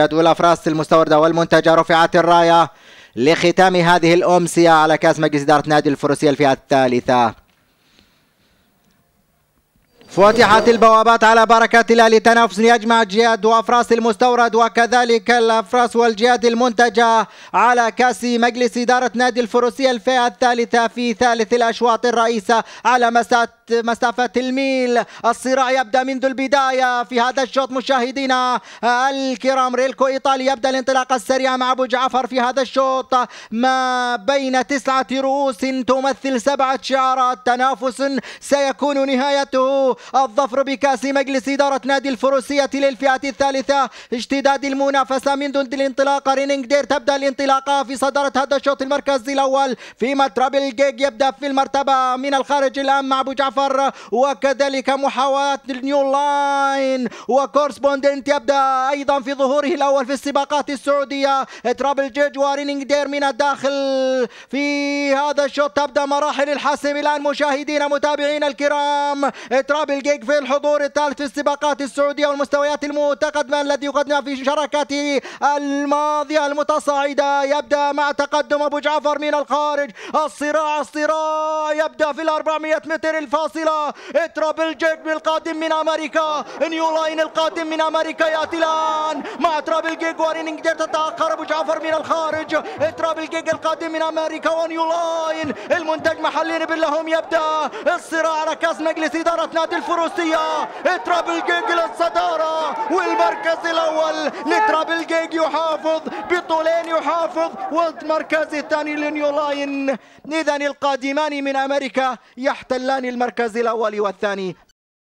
جدول أفراس المستوردة والمنتجة رفعت الراية لختام هذه الأمسية على كأس مجلس إدارة نادي الفروسية الفئة الثالثة فتحت البوابات على بركة الله لتنافس يجمع الجهاد وأفراس المستورد وكذلك الأفراس والجهاد المنتجة على كأس مجلس إدارة نادي الفروسية الفئة الثالثة في ثالث الأشواط الرئيسة على مسافة الميل الصراع يبدأ منذ البداية في هذا الشوط مشاهدينا الكرام ريلكو إيطالي يبدأ الانطلاقة السريعة مع أبو جعفر في هذا الشوط ما بين تسعة رؤوس تمثل سبعة شعارات تنافس سيكون نهايته الظفر بكأس مجلس إدارة نادي الفروسية للفئة الثالثة اشتداد المنافسة منذ الانطلاقة رينينج دير تبدأ الانطلاقة في صدارة هذا الشوط المركز الأول في ترابل الجيج يبدأ في المرتبة من الخارج الآن مع أبو جعفر وكذلك محاولات نيو لاين وكورسبوندنت يبدأ أيضا في ظهوره الأول في السباقات السعودية ترابل جيج ورينينج دير من الداخل في هذا الشوط تبدأ مراحل الحسم الآن مشاهدينا متابعينا الكرام ترابل ألقاب الجيج في الحضور الثالث في السباقات السعودية والمستويات المتقدمة الذي يقدمها في شراكته الماضية المتصاعدة يبدأ مع تقدم أبو جعفر من الخارج الصراع الصراع يبدأ في ال 400 متر الفاصلة ترابل جيك بالقادم من أمريكا نيو لاين القادم من أمريكا يأتي الآن مع ترابل جيك وإن قدرت تتأخر أبو جعفر من الخارج ترابل جيك القادم من أمريكا ونيو لاين المنتج محلي باللهم يبدأ الصراع ركز مجلس إدارة نادي الفروسية ترابل جيج للصدارة والمركز الأول لترابل جيج يحافظ بطولين يحافظ والمركز الثاني لنيو لاين إذن القادمان من أمريكا يحتلان المركز الأول والثاني